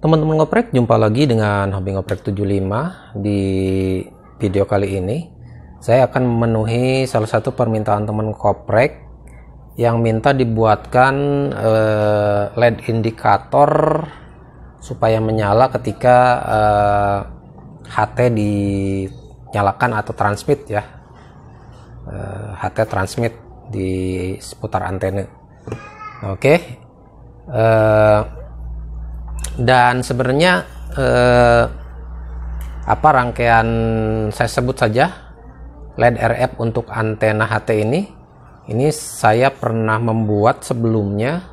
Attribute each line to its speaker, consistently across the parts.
Speaker 1: Teman-teman ngoprek, jumpa lagi dengan Hobi Ngoprek 75 di video kali ini. Saya akan memenuhi salah satu permintaan teman koprek yang minta dibuatkan eh, LED indikator supaya menyala ketika eh, HT dinyalakan atau transmit ya. Eh, HT transmit di seputar antena. Oke. Okay. Eh, dan sebenarnya eh, apa rangkaian saya sebut saja LED RF untuk antena HT ini ini saya pernah membuat sebelumnya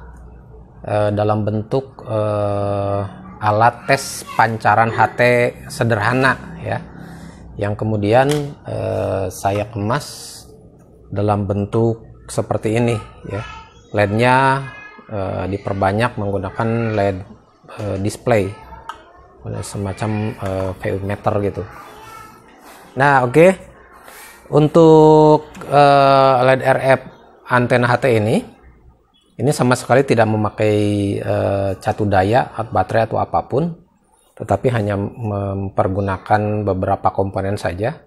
Speaker 1: eh, dalam bentuk eh, alat tes pancaran HT sederhana ya yang kemudian eh, saya kemas dalam bentuk seperti ini ya lednya eh, diperbanyak menggunakan LED Eh, display semacam uh, eh, VU meter gitu nah oke okay. untuk uh, eh, LED RF antena HT ini ini sama sekali tidak memakai uh, catu daya atau baterai atau apapun tetapi hanya mempergunakan beberapa komponen saja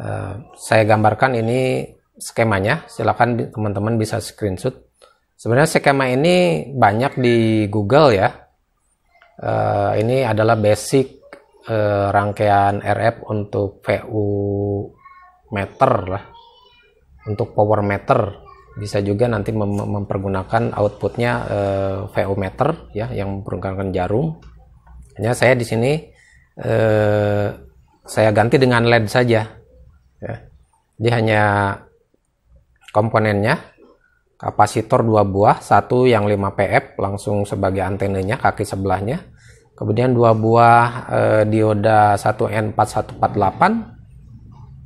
Speaker 1: uh, saya gambarkan ini skemanya silakan teman-teman bisa screenshot sebenarnya skema ini banyak di Google ya Uh, ini adalah basic uh, rangkaian RF untuk VU meter lah. Untuk power meter bisa juga nanti mem mempergunakan outputnya uh, eh, VU meter ya yang mempergunakan jarum. Hanya saya di sini uh, saya ganti dengan LED saja. Ya. Jadi hanya komponennya kapasitor dua buah, satu yang 5 PF langsung sebagai antenanya kaki sebelahnya, Kemudian dua buah e, dioda 1N4148. E,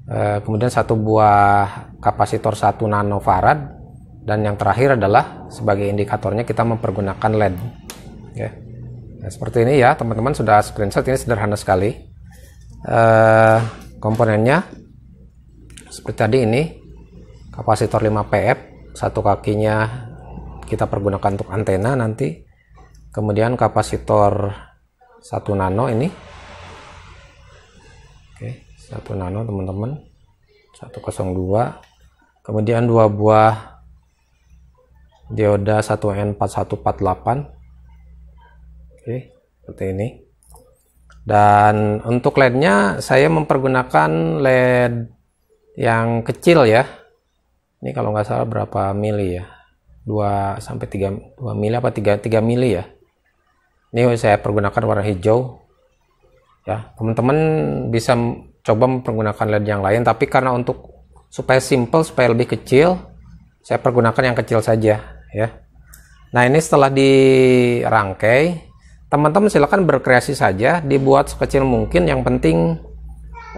Speaker 1: eh, kemudian satu buah kapasitor 1 nanofarad dan yang terakhir adalah sebagai indikatornya kita mempergunakan LED. Ya. Nah, seperti ini ya, teman-teman sudah screenshot ini sederhana sekali. E, komponennya seperti tadi ini kapasitor 5 PF satu kakinya kita pergunakan untuk antena nanti kemudian kapasitor 1 nano ini oke 1 nano teman-teman 102 kemudian dua buah dioda 1N4148 oke seperti ini dan untuk lednya saya mempergunakan LED yang kecil ya ini kalau nggak salah berapa mili ya 2 sampai 3 2 mili apa 3 3 mili ya ini saya pergunakan warna hijau ya teman-teman bisa coba menggunakan LED yang lain tapi karena untuk supaya simple supaya lebih kecil saya pergunakan yang kecil saja ya nah ini setelah dirangkai teman-teman silahkan berkreasi saja dibuat sekecil mungkin yang penting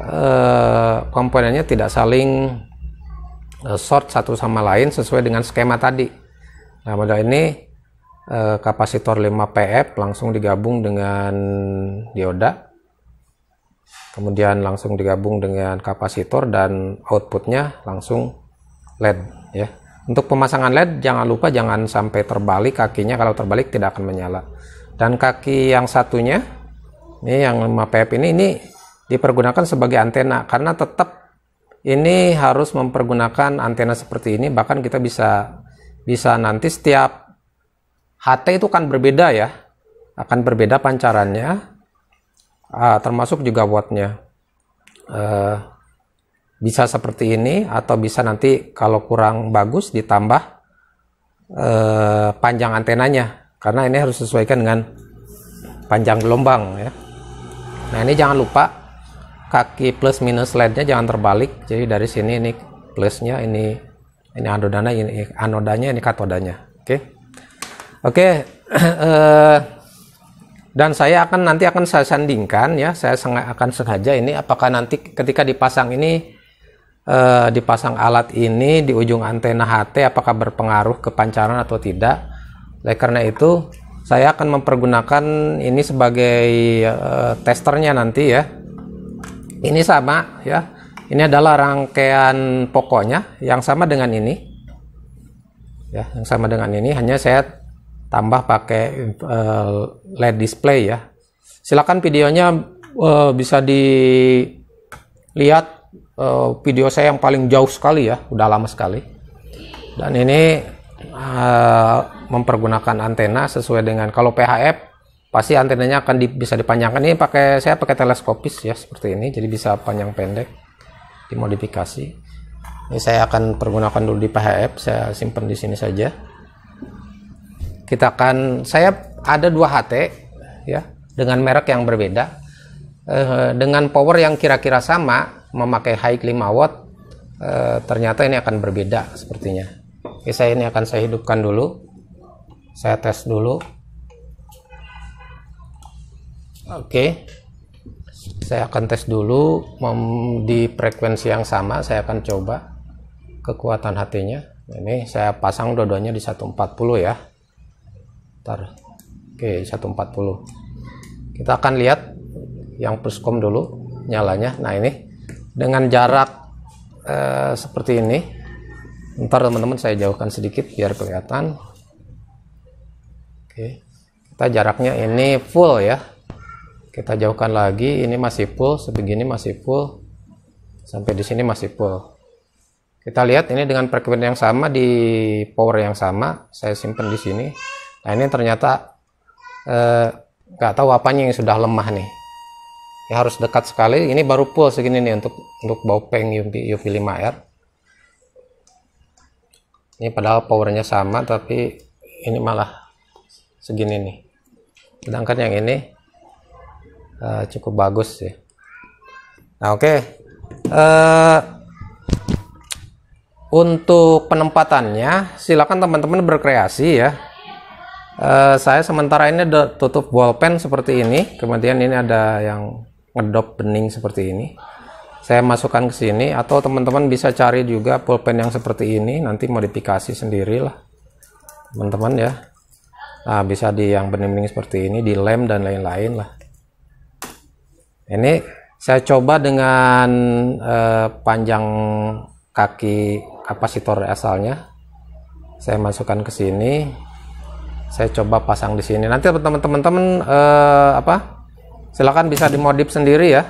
Speaker 1: eh, komponennya tidak saling eh, short satu sama lain sesuai dengan skema tadi nah pada ini Eh, kapasitor 5 PF langsung digabung dengan dioda kemudian langsung digabung dengan kapasitor dan outputnya langsung LED ya untuk pemasangan LED jangan lupa jangan sampai terbalik kakinya kalau terbalik tidak akan menyala dan kaki yang satunya ini yang 5 PF ini ini dipergunakan sebagai antena karena tetap ini harus mempergunakan antena seperti ini bahkan kita bisa bisa nanti setiap HT itu kan berbeda ya, akan berbeda pancarannya, uh, termasuk juga wattnya. Uh, bisa seperti ini atau bisa nanti kalau kurang bagus ditambah uh, panjang antenanya karena ini harus sesuaikan dengan panjang gelombang ya. Nah ini jangan lupa kaki plus minus LED-nya jangan terbalik. Jadi dari sini ini plusnya, ini ini anodanya, ini anodanya, ini katodanya. Oke. Okay? Oke, eh, dan saya akan nanti akan saya sandingkan ya, saya sangat akan sengaja ini apakah nanti ketika dipasang ini eh, dipasang alat ini di ujung antena HT apakah berpengaruh ke pancaran atau tidak. Oleh karena itu saya akan mempergunakan ini sebagai eh, testernya nanti ya. Ini sama ya. Ini adalah rangkaian pokoknya yang sama dengan ini. Ya, yang sama dengan ini hanya saya tambah pakai eh, LED display ya. Silakan videonya eh, bisa dilihat eh, video saya yang paling jauh sekali ya, udah lama sekali. Dan ini mempergunakan antena sesuai dengan kalau PHF pasti antenanya akan di, bisa dipanjangkan ini pakai saya pakai teleskopis ya seperti ini jadi bisa panjang pendek dimodifikasi ini saya akan pergunakan dulu di PHF saya simpan di sini saja kita akan saya ada dua HT ya dengan merek yang berbeda eh, dengan power yang kira-kira sama memakai high 5 watt eh, ternyata ini akan berbeda sepertinya Oke, saya ini akan saya hidupkan dulu saya tes dulu Oke saya akan tes dulu di frekuensi yang sama saya akan coba kekuatan hatinya ini saya pasang dodonya di 140 ya Bentar. Oke, 140. Kita akan lihat yang pluscom dulu nyalanya. Nah, ini dengan jarak eh, seperti ini. Ntar teman-teman saya jauhkan sedikit biar kelihatan. Oke. Kita jaraknya ini full ya. Kita jauhkan lagi, ini masih full, sebegini masih full. Sampai di sini masih full kita lihat ini dengan frekuensi yang sama di power yang sama saya simpan di sini Nah ini ternyata eh, nggak eh, tahu apanya yang sudah lemah nih. Ya harus dekat sekali. Ini baru pull segini nih untuk untuk UV, UV5R. Ini padahal powernya sama tapi ini malah segini nih. Sedangkan yang ini eh, cukup bagus sih. Nah oke. Okay. Eh, untuk penempatannya silakan teman-teman berkreasi ya Eh, saya sementara ini ada tutup pen seperti ini, kemudian ini ada yang ngedop bening seperti ini. Saya masukkan ke sini atau teman-teman bisa cari juga pulpen yang seperti ini, nanti modifikasi sendirilah teman-teman ya. Nah, bisa di yang bening-bening seperti ini, di lem dan lain-lain lah. Ini saya coba dengan eh, panjang kaki kapasitor asalnya. Saya masukkan ke sini, saya coba pasang di sini nanti teman-teman eh, apa silakan bisa dimodif sendiri ya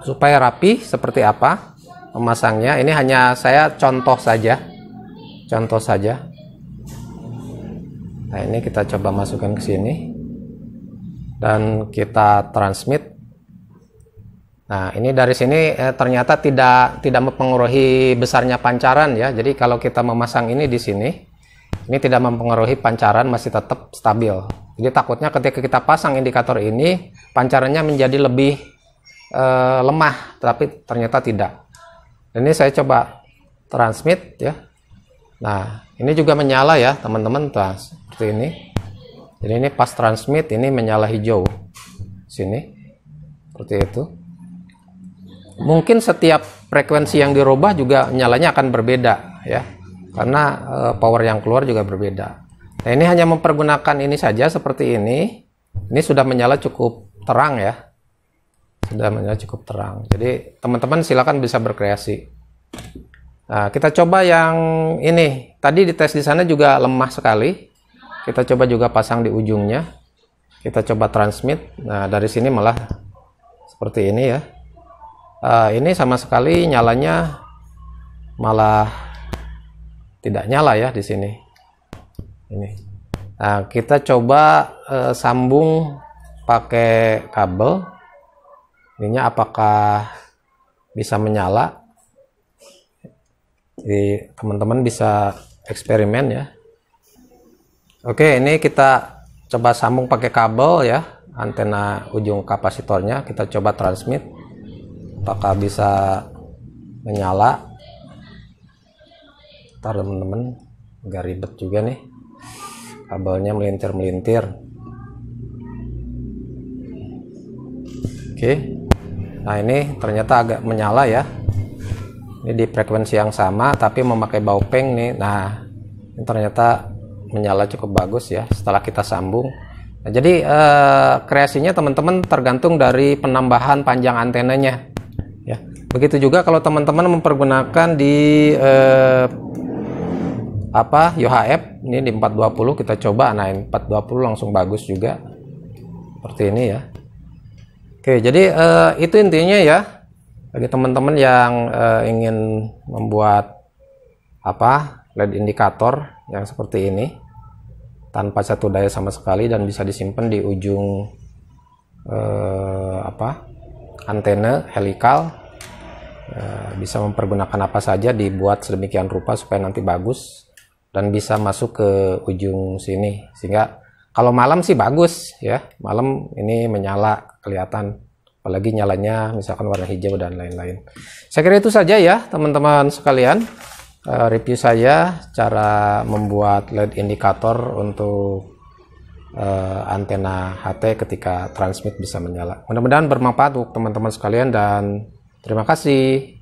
Speaker 1: supaya rapi seperti apa memasangnya ini hanya saya contoh saja contoh saja nah ini kita coba masukkan ke sini dan kita transmit nah ini dari sini eh, ternyata tidak tidak mempengaruhi besarnya pancaran ya jadi kalau kita memasang ini di sini ini tidak mempengaruhi pancaran masih tetap stabil. Jadi takutnya ketika kita pasang indikator ini pancarannya menjadi lebih e, lemah, tapi ternyata tidak. Dan ini saya coba transmit ya. Nah, ini juga menyala ya, teman-teman. Tuh seperti ini. Jadi ini pas transmit ini menyala hijau. Sini. Seperti itu. Mungkin setiap frekuensi yang dirubah juga nyalanya akan berbeda ya karena e, power yang keluar juga berbeda nah ini hanya mempergunakan ini saja seperti ini ini sudah menyala cukup terang ya sudah menyala cukup terang jadi teman-teman silakan bisa berkreasi nah kita coba yang ini tadi di tes di sana juga lemah sekali kita coba juga pasang di ujungnya kita coba transmit nah dari sini malah seperti ini ya uh, ini sama sekali nyalanya malah tidak nyala ya di sini ini nah kita coba eh, sambung pakai kabel ininya apakah bisa menyala jadi teman-teman bisa eksperimen ya Oke ini kita coba sambung pakai kabel ya antena ujung kapasitornya kita coba transmit apakah bisa menyala Ntar temen-temen Gak ribet juga nih Kabelnya melintir-melintir Oke Nah ini ternyata agak menyala ya Ini di frekuensi yang sama Tapi memakai baupeng nih Nah ini ternyata menyala cukup bagus ya Setelah kita sambung nah, Jadi eh, kreasinya teman-teman tergantung dari penambahan panjang antenanya ya Begitu juga kalau teman-teman mempergunakan di eh, apa YHF ini di 420 kita coba nah 420 langsung bagus juga seperti ini ya oke jadi uh, itu intinya ya bagi teman-teman yang uh, ingin membuat apa LED indikator yang seperti ini tanpa satu daya sama sekali dan bisa disimpan di ujung eh, apa antena helikal eh, bisa mempergunakan apa saja dibuat sedemikian rupa supaya nanti bagus dan bisa masuk ke ujung sini sehingga kalau malam sih bagus ya malam ini menyala kelihatan apalagi nyalanya misalkan warna hijau dan lain-lain saya kira itu saja ya teman-teman sekalian eh, review saya cara membuat LED indikator untuk uh, antena HT ketika transmit bisa menyala mudah-mudahan bermanfaat untuk teman-teman sekalian dan terima kasih